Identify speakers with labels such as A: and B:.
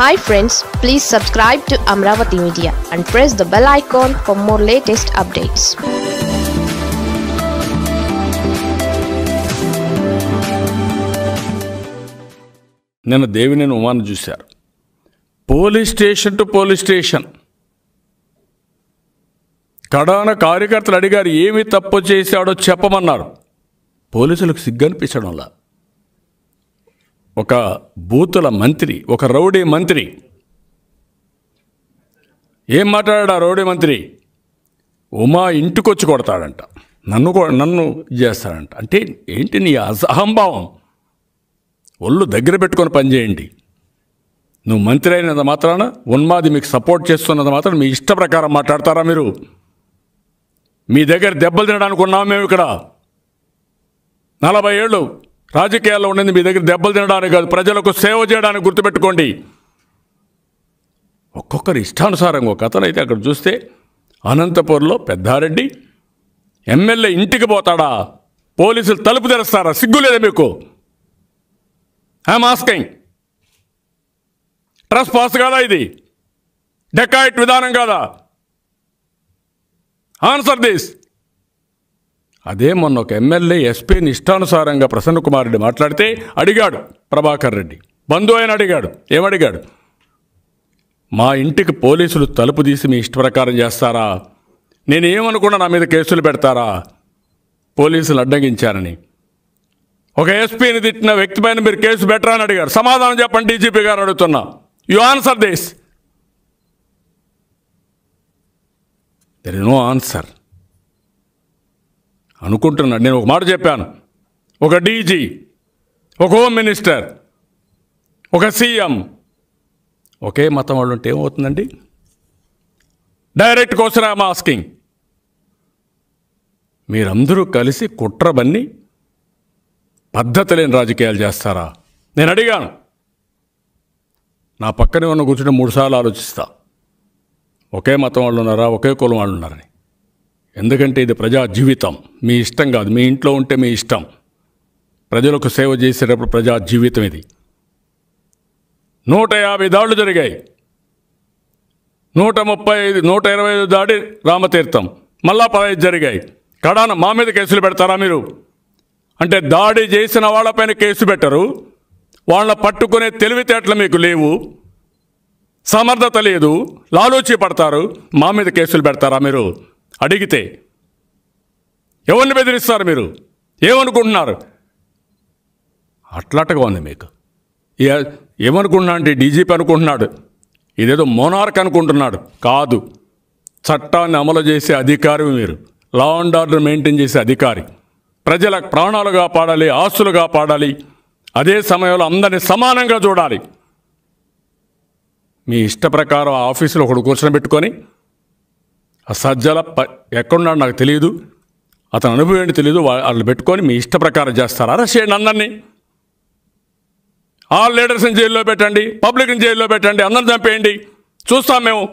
A: hi friends please subscribe to Amaravati media and press the bell icon for more latest updates నిన్న దేవిని ఉమాను చూశారు police station to police station కడాన కార్యకర్తలు అడిగారు ఏమి తప్పు చేశాడో చెప్పమన్నారు పోలీసులకు సిగ్గు అనిపించడం ఒక బూతుల మంత్రి ఒక రౌడీ మంత్రి ఏం మాట్లాడాడు ఆ రౌడీ మంత్రి ఉమా ఇంటికొచ్చి కొడతాడంట నన్ను నన్ను చేస్తాడంట అంటే ఏంటి నీ అసహంభావం ఒళ్ళు దగ్గర పెట్టుకొని పనిచేయండి నువ్వు మంత్రి అయినంత మాత్రాన ఉన్మాది మీకు సపోర్ట్ చేస్తున్నంత మాత్రం మీ ఇష్ట ప్రకారం మాట్లాడతారా మీరు మీ దగ్గర దెబ్బలు తినడానికి ఉన్నాము మేము ఇక్కడ నలభై ఏళ్ళు రాజకీయాల్లో ఉండేది మీ దగ్గర దెబ్బలు తినడానికి కాదు ప్రజలకు సేవ చేయడానికి గుర్తుపెట్టుకోండి ఒక్కొక్కరు ఇష్టానుసారంగా ఒక అయితే అక్కడ చూస్తే అనంతపూర్లో పెద్దారెడ్డి ఎమ్మెల్యే ఇంటికి పోతాడా పోలీసులు తలుపు తెరుస్తారా సిగ్గు లేదా మీకు ఐఎమ్ ట్రస్ట్ పాస్ కాదా ఇది డెకాయిట్ విధానం కాదా ఆన్సర్ దిస్ అదే మొన్న ఒక ఎమ్మెల్యే ఎస్పీని ఇష్టానుసారంగా ప్రసన్న కుమార్ రెడ్డి మాట్లాడితే అడిగాడు ప్రభాకర్ రెడ్డి బంధు ఆయన అడిగాడు ఏమడిగాడు మా ఇంటికి పోలీసులు తలుపు తీసి మీ ఇష్టప్రకారం చేస్తారా నేనేమనుకున్నా నా మీద కేసులు పెడతారా పోలీసులు అడ్డగించారని ఒక ఎస్పీని తిట్టిన వ్యక్తి పైన మీరు కేసు పెట్టరా అని అడిగారు సమాధానం చెప్పండి డీజీపీ గారు అడుగుతున్నా you answer this there is no answer అనుకుంటున్నాను నేను ఒక మాట చెప్పాను ఒక డీజీ ఒక హోమ్ మినిస్టర్ ఒక సీఎం ఒకే మతం వాళ్ళు ఉంటే ఏమవుతుందండి డైరెక్ట్ క్వశ్చన్ ఐమ్ ఆస్కింగ్ మీరందరూ కలిసి కుట్రబన్ని పద్ధతి లేని రాజకీయాలు చేస్తారా నేను అడిగాను నా పక్కనే ఉన్న కూర్చుని మూడుసార్లు ఆలోచిస్తా ఒకే మతం వాళ్ళు ఉన్నారా ఒకే కులం వాళ్ళు ఉన్నారని ఎందుకంటే ఇది ప్రజా జీవితం మీ ఇష్టం కాదు మీ ఇంట్లో ఉంటే మీ ఇష్టం ప్రజలకు సేవ చేసేటప్పుడు ప్రజా జీవితం ఇది నూట యాభై దాడులు జరిగాయి నూట ముప్పై ఐదు నూట ఇరవై ఐదు దాడి రామతీర్థం మళ్ళా పదహైదు జరిగాయి కడాన మా మీద కేసులు పెడతారా మీరు అంటే దాడి చేసిన వాళ్ళపైన కేసు పెట్టరు వాళ్ళని పట్టుకునే తెలివితేటలు మీకు లేవు సమర్థత లేదు లాలోచి పడతారు మా మీద కేసులు పెడతారా మీరు అడిగితే ఎవరిని బెదిరిస్తారు మీరు ఏమనుకుంటున్నారు అట్లాటగా ఉంది మీకు ఏమనుకుంటున్నా అంటే డీజీపీ అనుకుంటున్నాడు ఇదేదో మోనార్క్ అనుకుంటున్నాడు కాదు చట్టాన్ని అమలు చేసే అధికారి మీరు లా అండ్ ఆర్డర్ మెయింటైన్ చేసే అధికారి ప్రజల ప్రాణాలు కాపాడాలి ఆస్తులు కాపాడాలి అదే సమయంలో అందరినీ సమానంగా చూడాలి మీ ఇష్ట ప్రకారం ఆఫీసులో ఒకడు కూర్చొని పెట్టుకొని సజ్జల ప ఎక్కడున్నాడు నాకు తెలియదు అతని అనుభవం ఏంటి తెలియదు వాళ్ళు పెట్టుకొని మీ ఇష్ట ప్రకారం చేస్తారు అరెస్ట్ చేయండి అందరినీ ఆల్ లీడర్స్ని జైల్లో పెట్టండి పబ్లిక్ని జైల్లో పెట్టండి అందరిని చంపేయండి చూస్తాం మేము